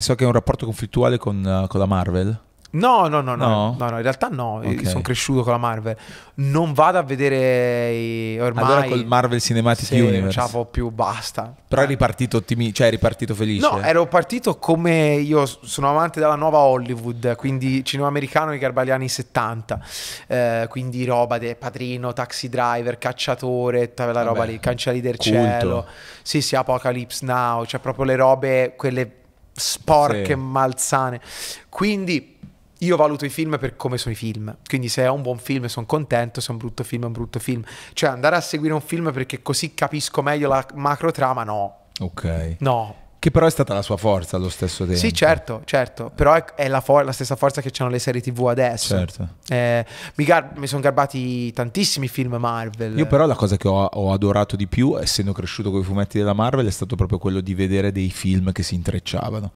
So che è un rapporto conflittuale con, eh, con la Marvel. No no no, no, no, no, in realtà no, okay. sono cresciuto con la Marvel. Non vado a vedere i, ormai... Allora col Marvel Cinematic sì, Universe. Non c'avevo più, basta. Però eh. è ripartito ottimi, cioè è ripartito felice. No, ero partito come io sono amante della nuova Hollywood, quindi cinema americano di Garbagli anni 70, eh, quindi roba del Padrino, Taxi Driver, Cacciatore, tutta quella roba Vabbè, lì, Cancelli del culto. Cielo. Sì, sì, Apocalypse Now, cioè proprio le robe, quelle sporche, sì. malsane. Quindi io valuto i film per come sono i film. Quindi se è un buon film sono contento, se è un brutto film è un brutto film. Cioè andare a seguire un film perché così capisco meglio la macro trama, no. Ok. No. Che però è stata la sua forza allo stesso tempo. Sì, certo, certo. Però è, è la, for- la, stessa forza che hanno le serie TV adesso. Certo. Eh, mi, gar- mi sono garbati tantissimi film Marvel. Io però la cosa che ho, ho adorato di più, essendo cresciuto con i fumetti della Marvel, è stato proprio quello di vedere dei film che si intrecciavano.